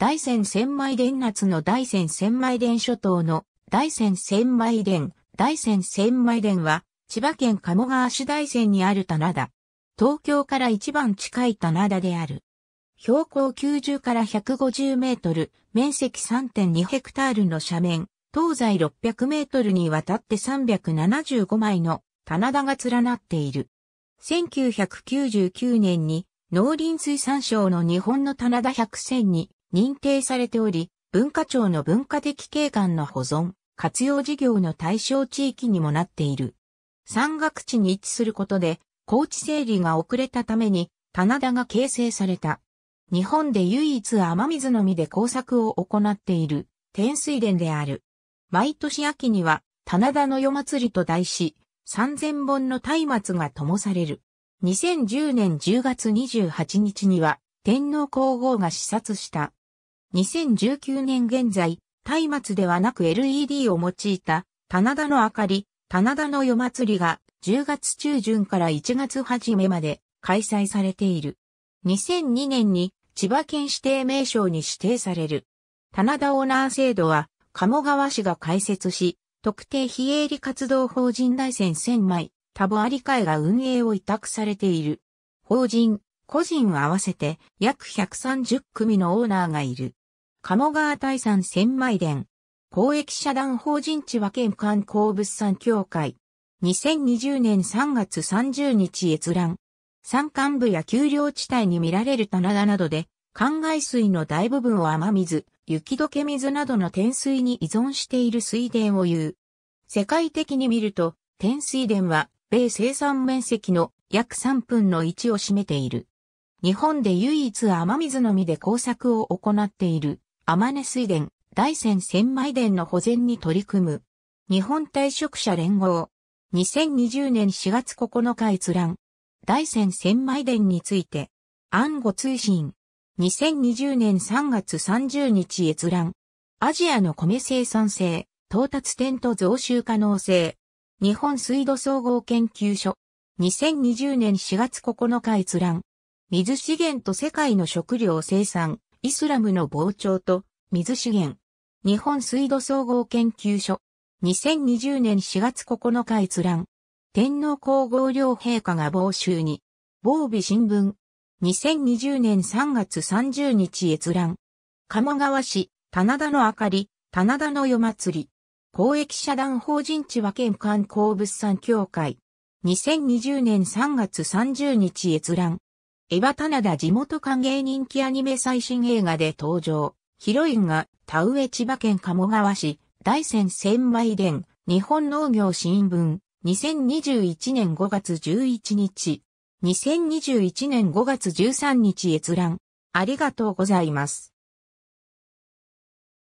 大仙千枚田夏の大仙千枚田諸島の大仙千枚田、大仙千枚田は、千葉県鴨川市大山にある棚田。東京から一番近い棚田である。標高90から150メートル、面積3.2ヘクタールの斜面、東西600メートルにわたって375枚の棚田が連なっている。1999年に農林水産省の日本の棚田100選に認定されており、文化庁の文化的景観の保存、活用事業の対象地域にもなっている。山岳地に位置することで、高地整理が遅れたために、棚田が形成された。日本で唯一雨水のみで工作を行っている天水田である。毎年秋には棚田の夜祭りと題し、3000本の松明が灯される。2010年10月28日には天皇皇后が視察した2019年現在、松明ではなく LED を用いた、棚田の明かり、棚田の夜祭りが10月中旬から1月初めまで開催されている。2002年に千葉県指定名称に指定される。棚田オーナー制度は、鴨川市が開設し、特定非営利活動法人大戦1000枚、多分アり会が運営を委託されている。法人、個人合わせて約130組のオーナーがいる。鴨川大山千枚田。公益社団法人千葉県観光物産協会。2020年3月30日閲覧。山間部や丘陵地帯に見られる棚田などで、灌漑水の大部分を雨水、雪解け水などの天水に依存している水田を言う。世界的に見ると、天水田は、米生産面積の約3分の1を占めている。日本で唯一雨水のみで工作を行っている。天根水田、大山千枚田の保全に取り組む。日本退職者連合。2020年4月9日閲覧。大山千枚田について。暗語通信。2020年3月30日閲覧。アジアの米生産性、到達点と増収可能性。日本水土総合研究所。2020年4月9日閲覧。水資源と世界の食料生産、イスラムの膨張と水資源。日本水土総合研究所。2020年4月9日閲覧。天皇皇后両陛下が傍衆に。防備新聞。2020年3月30日閲覧。鴨川市、棚田の明かり、棚田の夜祭り。公益社団法人千葉県観光物産協会。2020年3月30日閲覧。エヴァナダ地元歓迎人気アニメ最新映画で登場。ヒロインが田植え千葉県鴨川市、大仙千枚伝、日本農業新聞、2021年5月11日、2021年5月13日閲覧。ありがとうございます。